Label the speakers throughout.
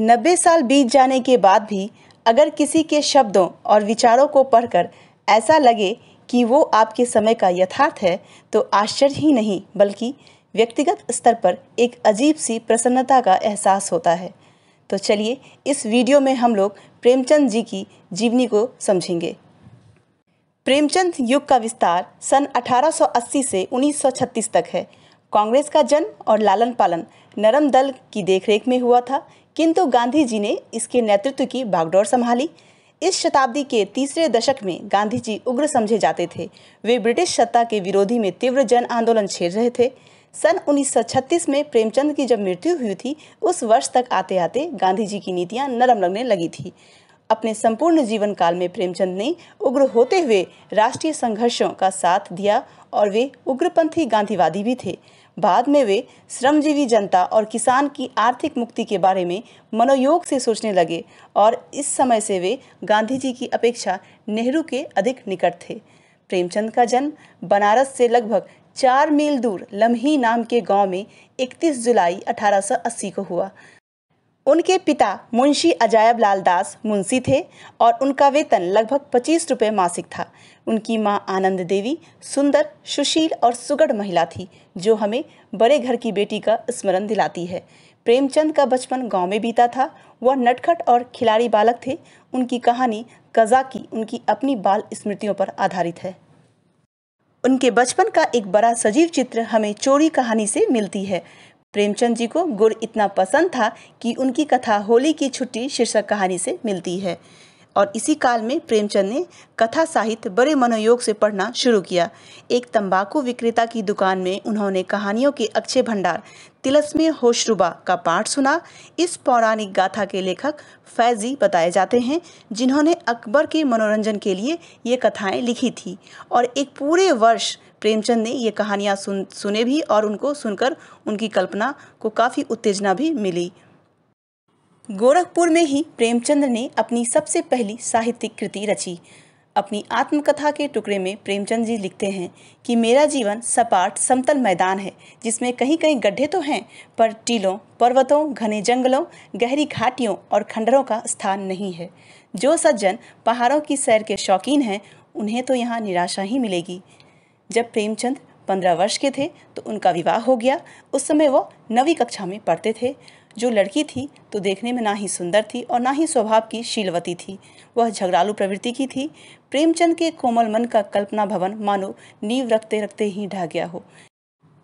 Speaker 1: नब्बे साल बीत जाने के बाद भी अगर किसी के शब्दों और विचारों को पढ़कर ऐसा लगे कि वो आपके समय का यथार्थ है तो आश्चर्य ही नहीं बल्कि व्यक्तिगत स्तर पर एक अजीब सी प्रसन्नता का एहसास होता है तो चलिए इस वीडियो में हम लोग प्रेमचंद जी की जीवनी को समझेंगे प्रेमचंद युग का विस्तार सन 1880 से 1936 तक है कांग्रेस का जन्म और लालन पालन नरम दल की देखरेख में हुआ था किंतु गांधी जी ने इसके नेतृत्व की बागडोर संभाली इस शताब्दी के तीसरे दशक में गांधी जी उग्र समझे जाते थे वे ब्रिटिश सत्ता के विरोधी में तीव्र जन आंदोलन छेड़ रहे थे सन 1936 में प्रेमचंद की जब मृत्यु हुई थी उस वर्ष तक आते आते गांधी जी की नीतियां नरम लगने लगी थी अपने संपूर्ण जीवन काल में प्रेमचंद ने उग्र होते हुए राष्ट्रीय संघर्षों का साथ दिया और वे उग्रपंथी गांधीवादी भी थे बाद में वे श्रमजीवी जनता और किसान की आर्थिक मुक्ति के बारे में मनोयोग से सोचने लगे और इस समय से वे गांधी जी की अपेक्षा नेहरू के अधिक निकट थे प्रेमचंद का जन्म बनारस से लगभग चार मील दूर लम्ही नाम के गांव में 31 जुलाई 1880 को हुआ उनके पिता मुंशी अजायब लाल दास मुंशी थे और उनका वेतन लगभग पच्चीस रुपये मासिक था उनकी माँ आनंद देवी सुंदर सुशील और सुगढ़ महिला थी जो हमें बड़े घर की बेटी का स्मरण दिलाती है प्रेमचंद का बचपन गांव में बीता था वह नटखट और खिलाड़ी बालक थे उनकी कहानी कजा की उनकी अपनी बाल स्मृतियों पर आधारित है उनके बचपन का एक बड़ा सजीव चित्र हमें चोरी कहानी से मिलती है प्रेमचंद जी को गुड़ इतना पसंद था कि उनकी कथा होली की छुट्टी शीर्षक कहानी से मिलती है और इसी काल में प्रेमचंद ने कथा साहित्य बड़े मनोयोग से पढ़ना शुरू किया एक तंबाकू विक्रेता की दुकान में उन्होंने कहानियों के अक्षय भंडार तिलस्मे होशरुबा का पाठ सुना इस पौराणिक गाथा के लेखक फैजी बताए जाते हैं जिन्होंने अकबर के मनोरंजन के लिए ये कथाएं लिखी थी और एक पूरे वर्ष प्रेमचंद ने ये कहानियाँ सुन सुने भी और उनको सुनकर उनकी कल्पना को काफ़ी उत्तेजना भी मिली गोरखपुर में ही प्रेमचंद ने अपनी सबसे पहली साहित्यिक कृति रची अपनी आत्मकथा के टुकड़े में प्रेमचंद जी लिखते हैं कि मेरा जीवन सपाट समतल मैदान है जिसमें कहीं कहीं गड्ढे तो हैं पर टीलों पर्वतों घने जंगलों गहरी घाटियों और खंडरों का स्थान नहीं है जो सज्जन पहाड़ों की सैर के शौकीन हैं उन्हें तो यहाँ निराशा ही मिलेगी जब प्रेमचंद पंद्रह वर्ष के थे तो उनका विवाह हो गया उस समय वह नवी कक्षा में पढ़ते थे जो लड़की थी तो देखने में ना ही सुंदर थी और ना ही स्वभाव की शीलवती थी वह झगड़ालू प्रवृत्ति की थी प्रेमचंद के कोमल मन का कल्पना भवन मानो नींव रखते रखते ही ढह गया हो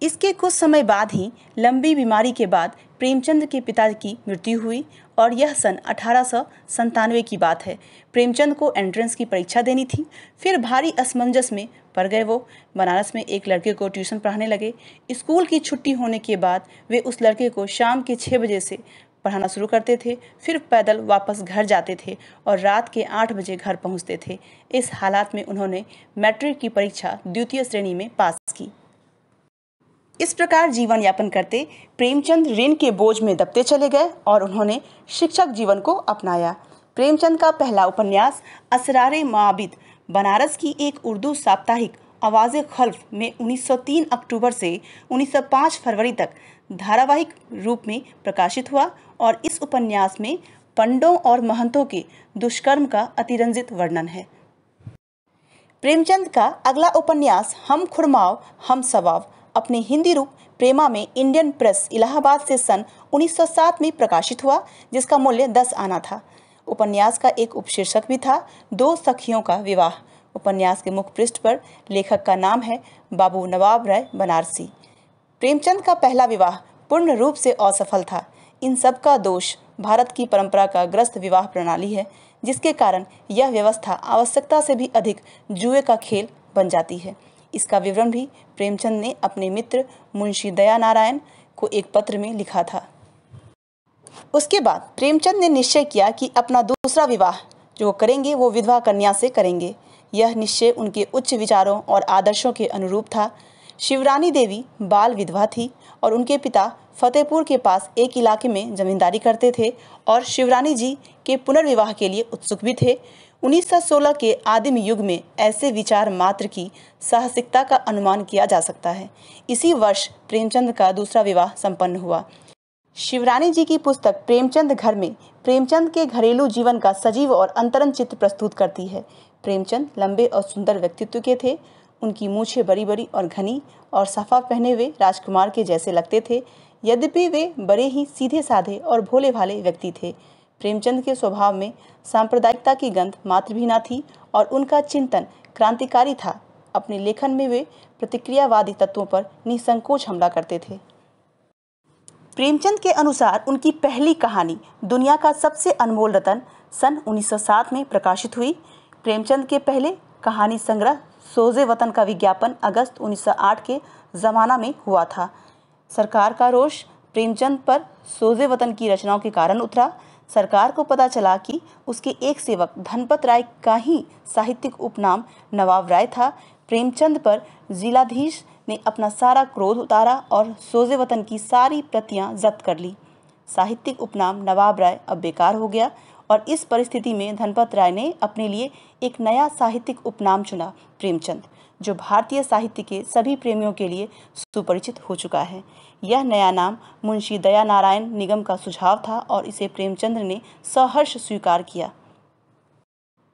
Speaker 1: इसके कुछ समय बाद ही लंबी बीमारी के बाद प्रेमचंद के पिता की मृत्यु हुई और यह सन अठारह की बात है प्रेमचंद को एंट्रेंस की परीक्षा देनी थी फिर भारी असमंजस में पड़ गए वो बनारस में एक लड़के को ट्यूशन पढ़ाने लगे स्कूल की छुट्टी होने के बाद वे उस लड़के को शाम के छः बजे से पढ़ाना शुरू करते थे फिर पैदल वापस घर जाते थे और रात के आठ बजे घर पहुंचते थे इस हालात में उन्होंने मैट्रिक की परीक्षा द्वितीय श्रेणी में पास की किस प्रकार जीवन यापन करते प्रेमचंद ऋण के बोझ में दबते चले गए और उन्होंने शिक्षक जीवन को अपनाया प्रेमचंद का पहला उपन्यास असरारे माबिद बनारस की एक उर्दू साप्ताहिक आवाज़ खल्फ में 1903 अक्टूबर से 1905 फरवरी तक धारावाहिक रूप में प्रकाशित हुआ और इस उपन्यास में पंडों और महंतों के दुष्कर्म का अतिरंजित वर्णन है प्रेमचंद का अगला उपन्यास हम खुरमाव हम सवाव अपने हिंदी रूप प्रेमा में इंडियन प्रेस इलाहाबाद से सन 1907 में प्रकाशित हुआ जिसका मूल्य 10 आना था उपन्यास का एक उपशीर्षक भी था दो सखियों का विवाह उपन्यास के मुख्य पृष्ठ पर लेखक का नाम है बाबू नवाब राय बनारसी प्रेमचंद का पहला विवाह पूर्ण रूप से असफल था इन सब का दोष भारत की परंपरा का ग्रस्त विवाह प्रणाली है जिसके कारण यह व्यवस्था आवश्यकता से भी अधिक जुए का खेल बन जाती है इसका विवरण भी प्रेमचंद ने अपने मित्र मुंशी दया नारायण को एक पत्र में लिखा था उसके बाद प्रेमचंद ने निश्चय किया कि अपना दूसरा विवाह जो करेंगे वो विधवा कन्या से करेंगे यह निश्चय उनके उच्च विचारों और आदर्शों के अनुरूप था शिवरानी देवी बाल विधवा थी और उनके पिता फतेहपुर के पास एक इलाके में जमींदारी करते थे और शिवरानी जी के पुनर्विवाह के लिए उत्सुक भी थे 1916 के आदिम युग में ऐसे विचार मात्र की साहसिकता का अनुमान किया जा सकता है इसी वर्ष प्रेमचंद का दूसरा विवाह संपन्न हुआ शिवरानी जी की पुस्तक प्रेमचंद घर में प्रेमचंद के घरेलू जीवन का सजीव और अंतरंग चित्र प्रस्तुत करती है प्रेमचंद लंबे और सुंदर व्यक्तित्व के थे उनकी मूछें बड़ी बड़ी और घनी और सफ़ा पहने हुए राजकुमार के जैसे लगते थे यद्यपि वे बड़े ही सीधे साधे और भोले भाले व्यक्ति थे प्रेमचंद के स्वभाव में सांप्रदायिकता की गंध मात्र भी ना थी और उनका चिंतन क्रांतिकारी था अपने लेखन में वे प्रतिक्रियावादी तत्वों पर निसंकोच हमला करते थे प्रेमचंद के अनुसार उनकी पहली कहानी दुनिया का सबसे अनमोल रतन सन 1907 में प्रकाशित हुई प्रेमचंद के पहले कहानी संग्रह सोजे वतन का विज्ञापन अगस्त 1908 के ज़माना में हुआ था सरकार का रोष प्रेमचंद पर सोजे वतन की रचनाओं के कारण उतरा सरकार को पता चला कि उसके एक सेवक धनपत राय का ही साहित्यिक उपनाम नवाब राय था प्रेमचंद पर जिलाधीश ने अपना सारा क्रोध उतारा और सोजे वतन की सारी प्रतियां जब्त कर ली साहित्यिक उपनाम नवाब राय अब बेकार हो गया और इस परिस्थिति में धनपत राय ने अपने लिए एक नया साहित्यिक उपनाम चुना प्रेमचंद जो भारतीय साहित्य के सभी प्रेमियों के लिए सुपरिचित हो चुका है यह नया नाम मुंशी दया नारायण निगम का सुझाव था और इसे प्रेमचंद ने सहर्ष स्वीकार किया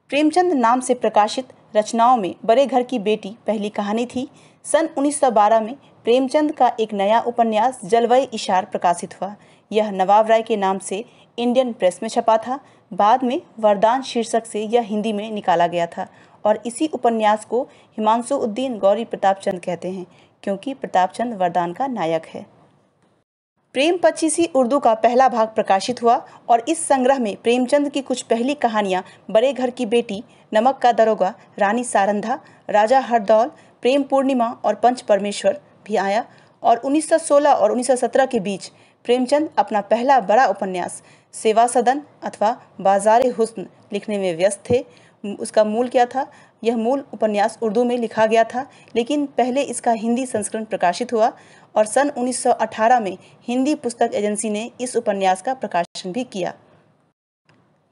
Speaker 1: प्रेमचंद नाम से प्रकाशित रचनाओं में बड़े घर की बेटी पहली कहानी थी सन 1912 में प्रेमचंद का एक नया उपन्यास जलवय इशार प्रकाशित हुआ यह नवाब राय के नाम से इंडियन प्रेस में छपा था बाद में वरदान शीर्षक से यह हिंदी में निकाला गया था और इसी उपन्यास को हिमांशु उद्दीन गौरी प्रताप चंद कहते हैं क्योंकि प्रताप चंद वरदान का नायक है प्रेम पच्चीसी उर्दू का पहला भाग प्रकाशित हुआ और इस संग्रह में प्रेमचंद की कुछ पहली कहानियाँ बड़े घर की बेटी नमक का दरोगा रानी सारंधा राजा हरदौल प्रेम पूर्णिमा और पंच परमेश्वर भी आया और 1916 और 1917 के बीच प्रेमचंद अपना पहला बड़ा उपन्यास सेवा सदन अथवा बाजार हुस्न लिखने में व्यस्त थे उसका मूल क्या था यह मूल उपन्यास उर्दू में लिखा गया था लेकिन पहले इसका हिंदी संस्करण प्रकाशित हुआ और सन 1918 में हिंदी पुस्तक एजेंसी ने इस उपन्यास का प्रकाशन भी किया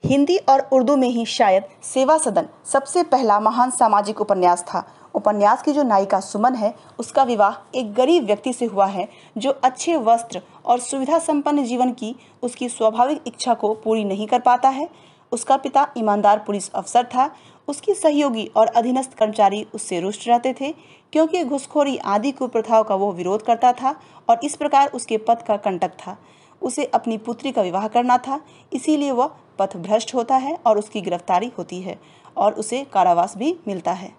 Speaker 1: हिंदी और उर्दू में ही शायद सेवा सदन सबसे पहला महान सामाजिक उपन्यास था उपन्यास की जो नायिका सुमन है उसका विवाह एक गरीब व्यक्ति से हुआ है जो अच्छे वस्त्र और सुविधा संपन्न जीवन की उसकी स्वाभाविक इच्छा को पूरी नहीं कर पाता है उसका पिता ईमानदार पुलिस अफसर था उसकी सहयोगी और अधीनस्थ कर्मचारी उससे रुष्ट रहते थे क्योंकि घुसखोरी आदि कुप्रथाओं का वो विरोध करता था और इस प्रकार उसके पथ का कंटक था उसे अपनी पुत्री का विवाह करना था इसीलिए वह पथ भ्रष्ट होता है और उसकी गिरफ्तारी होती है और उसे कारावास भी मिलता है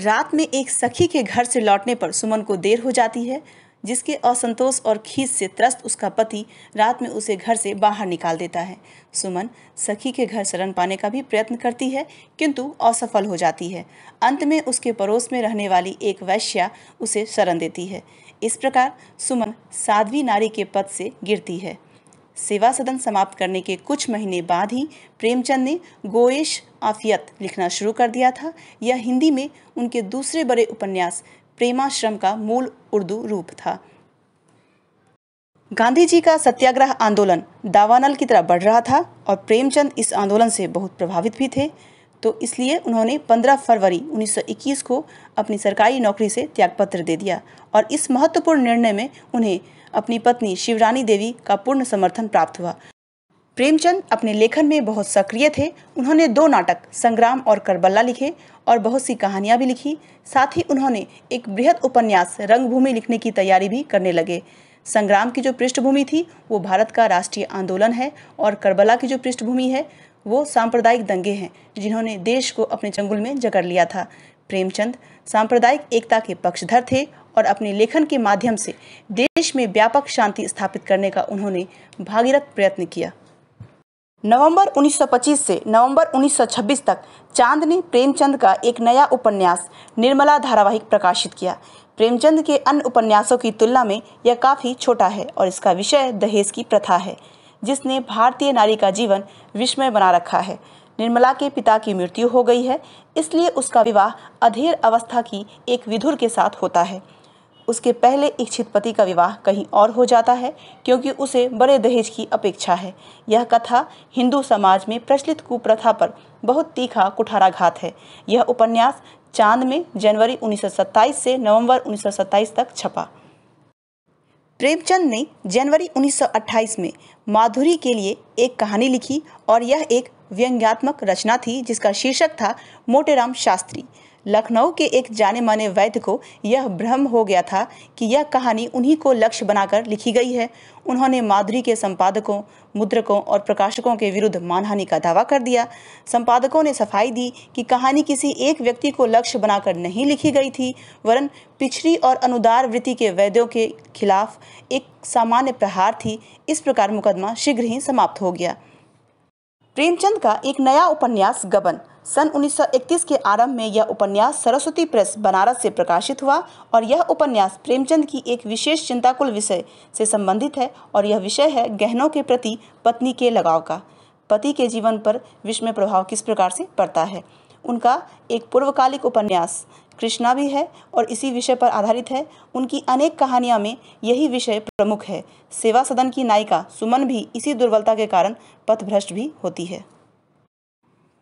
Speaker 1: रात में एक सखी के घर से लौटने पर सुमन को देर हो जाती है जिसके असंतोष और खींच से त्रस्त उसका पति रात में उसे घर से बाहर निकाल देता है सुमन सखी के घर शरण पाने का भी प्रयत्न करती है किंतु असफल हो जाती है अंत में उसके पड़ोस में रहने वाली एक वैश्या उसे शरण देती है इस प्रकार सुमन साध्वी नारी के पद से गिरती है सेवा सदन समाप्त करने के कुछ महीने बाद ही प्रेमचंद ने गोएश आफियत लिखना शुरू कर दिया था यह हिंदी में उनके दूसरे बड़े उपन्यास प्रेमाश्रम का मूल उर्दू रूप था गांधी जी का सत्याग्रह आंदोलन दावानल की तरह बढ़ रहा था और प्रेमचंद इस आंदोलन से बहुत प्रभावित भी थे तो इसलिए उन्होंने 15 फरवरी 1921 को अपनी सरकारी नौकरी से त्यागपत्र दे दिया और इस महत्वपूर्ण निर्णय में उन्हें अपनी पत्नी शिवरानी देवी का पूर्ण समर्थन प्राप्त हुआ प्रेमचंद अपने लेखन में बहुत सक्रिय थे उन्होंने दो नाटक संग्राम और करबला लिखे और बहुत सी कहानियाँ भी लिखी साथ ही उन्होंने एक बृहद उपन्यास रंगभूमि लिखने की तैयारी भी करने लगे संग्राम की जो पृष्ठभूमि थी वो भारत का राष्ट्रीय आंदोलन है और करबला की जो पृष्ठभूमि है वो सांप्रदायिक दंगे हैं जिन्होंने देश को अपने चंगुल में जकड़ लिया था प्रेमचंद सांप्रदायिक एकता के पक्षधर थे और अपने लेखन के माध्यम से देश में व्यापक शांति स्थापित करने का उन्होंने भागीरथ प्रयत्न किया नवंबर 1925 से नवंबर 1926 तक चांद ने प्रेमचंद का एक नया उपन्यास निर्मला धारावाहिक प्रकाशित किया प्रेमचंद के अन्य उपन्यासों की तुलना में यह काफ़ी छोटा है और इसका विषय दहेज की प्रथा है जिसने भारतीय नारी का जीवन विस्मय बना रखा है निर्मला के पिता की मृत्यु हो गई है इसलिए उसका विवाह अधेर अवस्था की एक विधुर के साथ होता है उसके पहले इच्छित पति का विवाह कहीं और हो जाता है क्योंकि उसे बड़े दहेज की अपेक्षा है यह कथा हिंदू समाज में प्रचलित कुप्रथा पर बहुत तीखा कुठाराघात है यह उपन्यास चांद में जनवरी 1927 से नवंबर 1927 तक छपा प्रेमचंद ने जनवरी 1928 में माधुरी के लिए एक कहानी लिखी और यह एक व्यंग्यात्मक रचना थी जिसका शीर्षक था मोटेराम शास्त्री लखनऊ के एक जाने माने वैद्य को यह भ्रम हो गया था कि यह कहानी उन्हीं को लक्ष्य बनाकर लिखी गई है उन्होंने माधुरी के संपादकों मुद्रकों और प्रकाशकों के विरुद्ध मानहानि का दावा कर दिया संपादकों ने सफाई दी कि कहानी किसी एक व्यक्ति को लक्ष्य बनाकर नहीं लिखी गई थी वरन पिछड़ी और अनुदार वृत्ति के वैद्यों के खिलाफ एक सामान्य प्रहार थी इस प्रकार मुकदमा शीघ्र ही समाप्त हो गया प्रेमचंद का एक नया उपन्यास गबन सन 1931 के आरंभ में यह उपन्यास सरस्वती प्रेस बनारस से प्रकाशित हुआ और यह उपन्यास प्रेमचंद की एक विशेष चिंताकुल विषय से संबंधित है और यह विषय है गहनों के प्रति पत्नी के लगाव का पति के जीवन पर विश्व में प्रभाव किस प्रकार से पड़ता है उनका एक पूर्वकालिक उपन्यास कृष्णा भी है और इसी विषय पर आधारित है उनकी अनेक कहानियाँ में यही विषय प्रमुख है सेवा सदन की नायिका सुमन भी इसी दुर्बलता के कारण पथभ्रष्ट भी होती है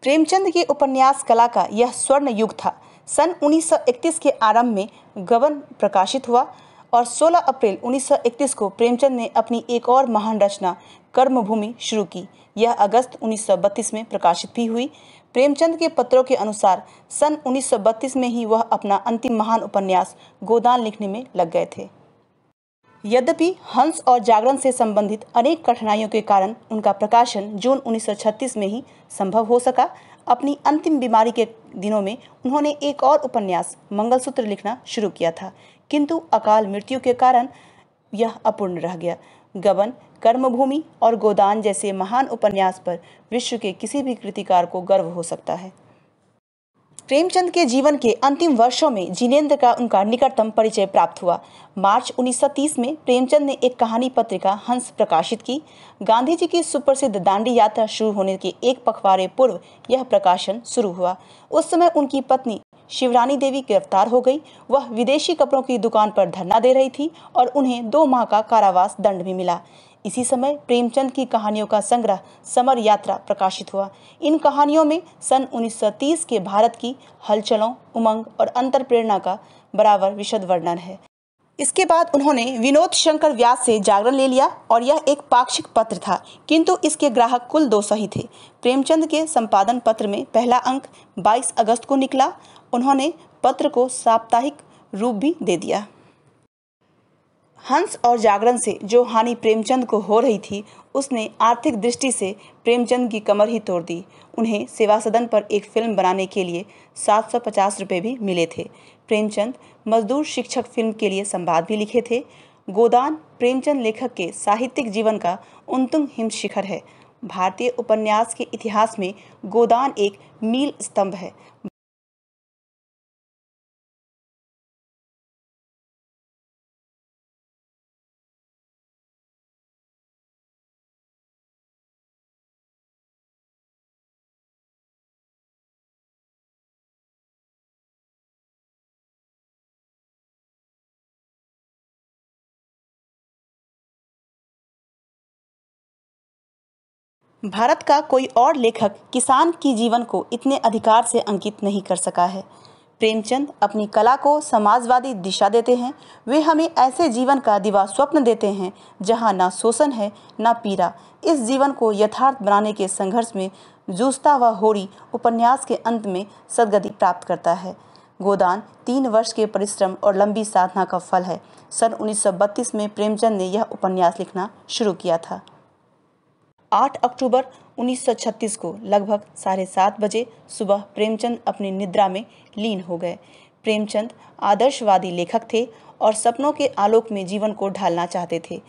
Speaker 1: प्रेमचंद के उपन्यास कला का यह स्वर्ण युग था सन 1931 के आरंभ में गबन प्रकाशित हुआ और 16 अप्रैल 1931 को प्रेमचंद ने अपनी एक और महान रचना कर्मभूमि शुरू की यह अगस्त 1932 में प्रकाशित भी हुई प्रेमचंद के पत्रों के अनुसार सन 1932 में ही वह अपना अंतिम महान उपन्यास गोदान लिखने में लग गए थे यद्यपि हंस और जागरण से संबंधित अनेक कठिनाइयों के कारण उनका प्रकाशन जून 1936 में ही संभव हो सका अपनी अंतिम बीमारी के दिनों में उन्होंने एक और उपन्यास मंगलसूत्र लिखना शुरू किया था किंतु अकाल मृत्यु के कारण यह अपूर्ण रह गया गबन कर्मभूमि और गोदान जैसे महान उपन्यास पर विश्व के किसी भी कृतिकार को गर्व हो सकता है प्रेमचंद के जीवन के अंतिम वर्षों में जिनेंद्र का उनका निकटतम परिचय प्राप्त हुआ मार्च 1930 में प्रेमचंद ने एक कहानी पत्रिका हंस प्रकाशित की गांधी जी की सुप्रसिद्ध दांडी यात्रा शुरू होने के एक पखवारे पूर्व यह प्रकाशन शुरू हुआ उस समय उनकी पत्नी शिवरानी देवी गिरफ्तार हो गई वह विदेशी कपड़ों की दुकान पर धरना दे रही थी और उन्हें दो माह का कारावास दंड भी मिला इसी समय प्रेमचंद की कहानियों का संग्रह समर यात्रा प्रकाशित हुआ इन कहानियों में सन 1930 के भारत की हलचलों उमंग और अंतर प्रेरणा का बराबर विशद वर्णन है इसके बाद उन्होंने विनोद शंकर व्यास से जागरण ले लिया और यह एक पाक्षिक पत्र था किंतु इसके ग्राहक कुल दो सौ ही थे प्रेमचंद के संपादन पत्र में पहला अंक 22 अगस्त को निकला उन्होंने पत्र को साप्ताहिक रूप भी दे दिया हंस और जागरण से जो हानि प्रेमचंद को हो रही थी उसने आर्थिक दृष्टि से प्रेमचंद की कमर ही तोड़ दी उन्हें सेवा सदन पर एक फिल्म बनाने के लिए सात सौ पचास रुपये भी मिले थे प्रेमचंद मजदूर शिक्षक फिल्म के लिए संवाद भी लिखे थे गोदान प्रेमचंद लेखक के साहित्यिक जीवन का उनतुंग हिम शिखर है भारतीय उपन्यास के इतिहास में गोदान एक मील स्तंभ है भारत का कोई और लेखक किसान की जीवन को इतने अधिकार से अंकित नहीं कर सका है प्रेमचंद अपनी कला को समाजवादी दिशा देते हैं वे हमें ऐसे जीवन का दिवा स्वप्न देते हैं जहां ना शोषण है ना पीड़ा इस जीवन को यथार्थ बनाने के संघर्ष में जूझता व होरी उपन्यास के अंत में सदगति प्राप्त करता है गोदान तीन वर्ष के परिश्रम और लंबी साधना का फल है सन 1932 में प्रेमचंद ने यह उपन्यास लिखना शुरू किया था 8 अक्टूबर 1936 को लगभग साढ़े सात बजे सुबह प्रेमचंद अपनी निद्रा में लीन हो गए प्रेमचंद आदर्शवादी लेखक थे और सपनों के आलोक में जीवन को ढालना चाहते थे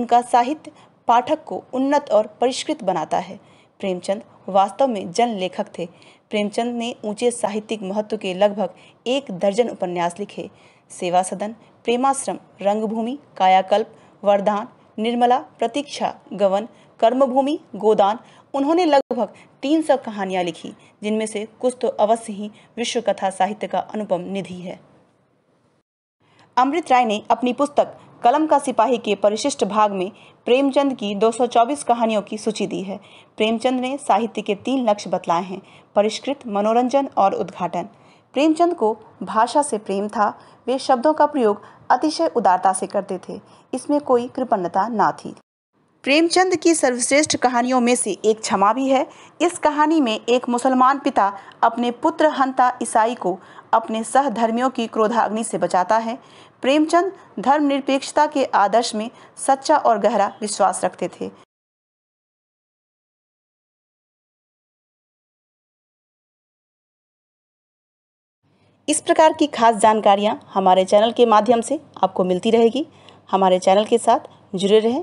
Speaker 1: उनका साहित्य पाठक को उन्नत और परिष्कृत बनाता है प्रेमचंद वास्तव में जन लेखक थे प्रेमचंद ने ऊंचे साहित्यिक महत्व के लगभग एक दर्जन उपन्यास लिखे सेवा सदन प्रेमाश्रम रंगभूमि कायाकल्प वरदान निर्मला प्रतीक्षा गवन कर्मभूमि गोदान उन्होंने लगभग तीन सौ कहानियां लिखी जिनमें से कुछ तो अवश्य ही विश्व कथा साहित्य का अनुपम निधि है अमृत राय ने अपनी पुस्तक कलम का सिपाही के परिशिष्ट भाग में प्रेमचंद की 224 कहानियों की सूची दी है प्रेमचंद ने साहित्य के तीन लक्ष्य बतलाए हैं परिष्कृत मनोरंजन और उद्घाटन प्रेमचंद को भाषा से प्रेम था वे शब्दों का प्रयोग अतिशय उदारता से करते थे इसमें कोई कृपणता ना थी प्रेमचंद की सर्वश्रेष्ठ कहानियों में से एक क्षमा भी है इस कहानी में एक मुसलमान पिता अपने पुत्र हंता ईसाई को अपने सहधर्मियों की क्रोधाग्नि से बचाता है प्रेमचंद धर्मनिरपेक्षता के आदर्श में सच्चा और गहरा विश्वास रखते थे इस प्रकार की खास जानकारियाँ हमारे चैनल के माध्यम से आपको मिलती रहेगी हमारे चैनल के साथ जुड़े रहें